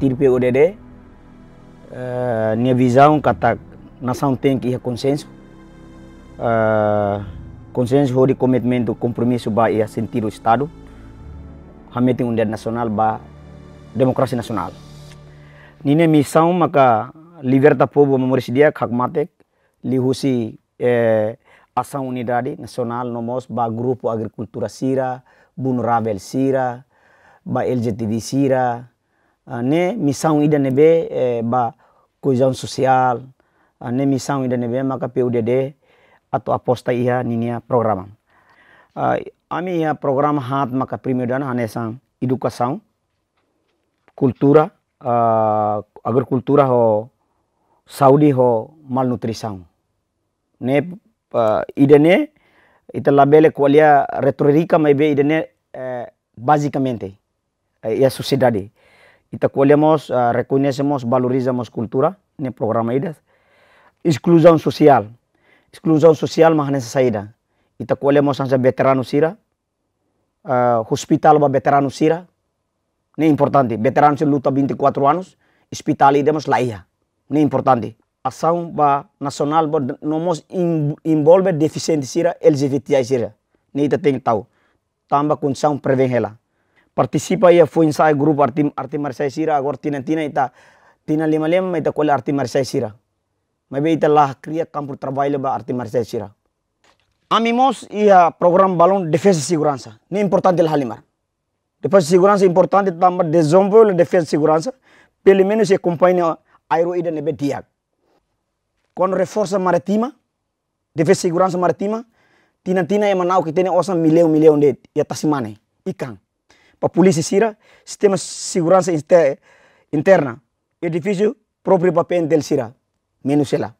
tirpe PODD, uh, eh, minha visão a nação tem que ir consenso. Uh, consenso de comitimento, compromisso ba ia sentir o Estado. Kami tem unidade nacional ba democracia nacional, minha missão maka liberta povo memori dia hak matek lihusi eh, ação unidade nacional nomos ba grupo agricultura sira, bunravel sira, ba LGTB sira, ne misaung ida nebe eh, ba sosial, sosial ne misaung ida nebe maka PUDD atau aposta iya ninia program eh, ami ia program hat maka sang iduka sang kultura eh, agar kultura ho saudi ho malnutrisaung ne eh, ida ne ita labele retorika mai be ida ne basicamente ya ia sociedade te uh, reconocemos valorizamos cultura no programa ideas exclusión social. exclusión social necesidad. y te Itacolhemos a veteranos sira. E uh, hospital para veteranos sira. E no importante. veteranos luta 24 años. Hospital demos laia. No ni importante. Acción nacional ba nomos deficientes, envolve deficiente e sira LGBTI sira. Não ita tem tal. Tamba condição prevenhela. participa ia ya fu inside grup arti arti marsai sira agora tina tina ita tina lima lima ita kola arti marsai sira mabe ita lah kriya kampur trabalho ba arti marsai sira amimos ia program balon defesa e segurança nem importante lá limar defesa e segurança importante também desenvolver a defesa e segurança pelo menos a companhia ya aeroida nebe diak kon reforça marítima defesa e segurança tina tina ia manau que tem osa milhão milhão de ia tasimane ikan para sira polícia sistema segurança interna, edifício próprio para PNDL sira menos ela.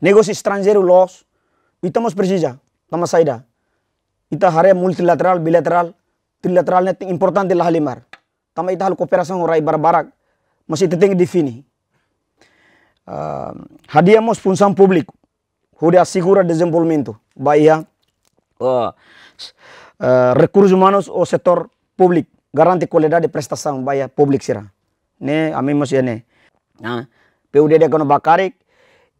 Negócio estrangeiro, los estamos precisa, estamos saída. Ita hare multilateral, bilateral, trilateral, net importante lah limar. Tama ita hal cooperação orang barbarak, masih teteng defini. Uh, ah, hadiamos punsam publik hoje segura desenvolvimento, baia uh, Eh, recursos humanos o setor público. Garante qualidade de prestação baia público será. Né, a mim mas né. Ah, de kono bakarik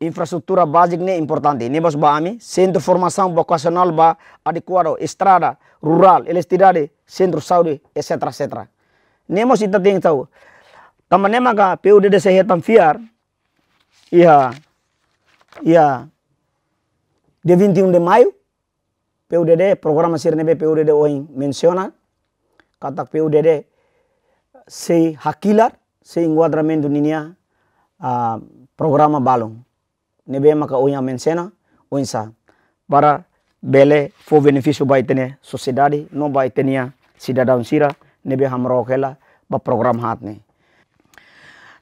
infraestrutura básica é importante. ne bos ba ami centro formação vocacional ba adequado, estrada rural, eletricidade, centro Saudi, etc, etc. Nemos kita ting tahu. Tambah de ka PUDD sehat fiar, Iya. Iya. de 21 de maio PUDD program sirne be PUDD oing oh, menciona kata PUDD se hakilar ingwadra men dunia uh, program balong nebe maka oing oh, menciona oing oh, sa para bele fo beneficio baitene sociedade no baitenia cidadão sira nebe hamrokela ba program hatne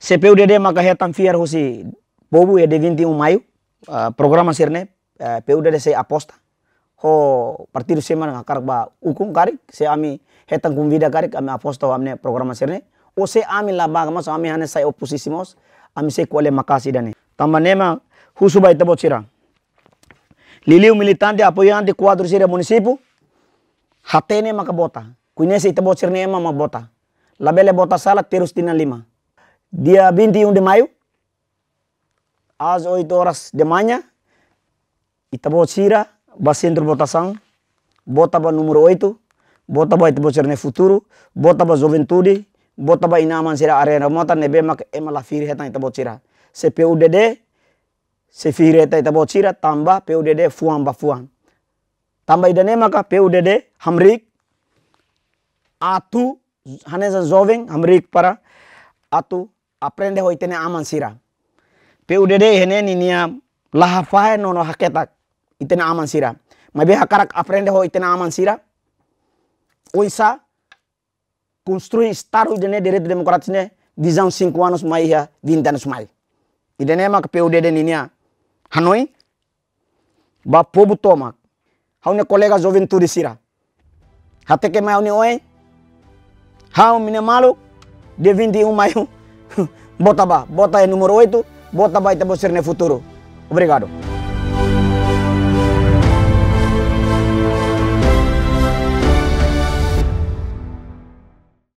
CPUDD maka hetam fiar husi bobu e de 21 maio uh, masir sirne uh, PUDD se aposta o partido semana nga karak ba ukung karik se ami hetang kum vida karik ami aposto amne programa serne o se ami laba baga so ami hane sai oposisi mos ami se kuale makasi dane tamba nema husuba itabo cira liliu militante di quadro sira munisipu hatene maka bota kunese itabo cirne ema maka bota labele bota sala terus tina lima dia binti unde mayu az oito horas demanya itabo cira bota basentro bota botaba número ba botaba itbocerne futuro, ba juventude, botaba inaman sira área remota nebe mak ema la firi se itbocira. CPUDD sefiri heta itbocira tambah PUDD fuan ba fuan. Tambah idane maka PUDD hamrik atu hanesa joven hamrik para atu aprende hoitene aman sira. PUDD hene ninia lahafahe nono haketak. इतना आमन सिरा मैं भी हकारक अफ्रेंड हो इतना आमन सिरा oisa construir estado de direito democrático né visão cinco anos mais já vinte anos mais e de nema que PUD de linha Hanoi ba povo toma haune colega jovem sira. até que mais oi hau mine malu de 21 maio bota ba bota é número 8 bota ba e te futuro obrigado